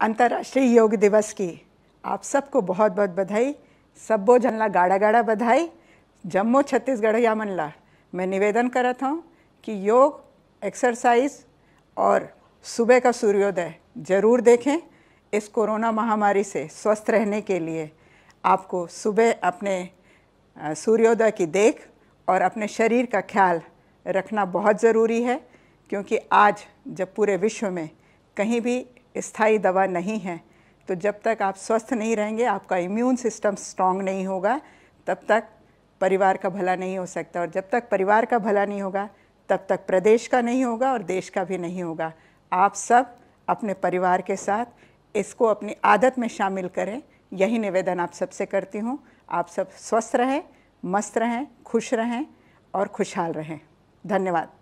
अंतर्राष्ट्रीय योग दिवस की आप सबको बहुत बहुत बधाई सब्बो जनला गाड़ा गाड़ा बधाई जम्मू छत्तीसगढ़ या मनला मैं निवेदन रहा हूँ कि योग एक्सरसाइज और सुबह का सूर्योदय ज़रूर देखें इस कोरोना महामारी से स्वस्थ रहने के लिए आपको सुबह अपने सूर्योदय की देख और अपने शरीर का ख्याल रखना बहुत ज़रूरी है क्योंकि आज जब पूरे विश्व में कहीं भी स्थायी दवा नहीं है तो जब तक आप स्वस्थ नहीं रहेंगे आपका इम्यून सिस्टम स्ट्रांग नहीं होगा तब तक परिवार का भला नहीं हो सकता और जब तक परिवार का भला नहीं होगा तब तक प्रदेश का नहीं होगा और देश का भी नहीं होगा आप सब अपने परिवार के साथ इसको अपनी आदत में शामिल करें यही निवेदन आप सबसे करती हूँ आप सब स्वस्थ रहें मस्त रहें खुश रहें और खुशहाल रहें धन्यवाद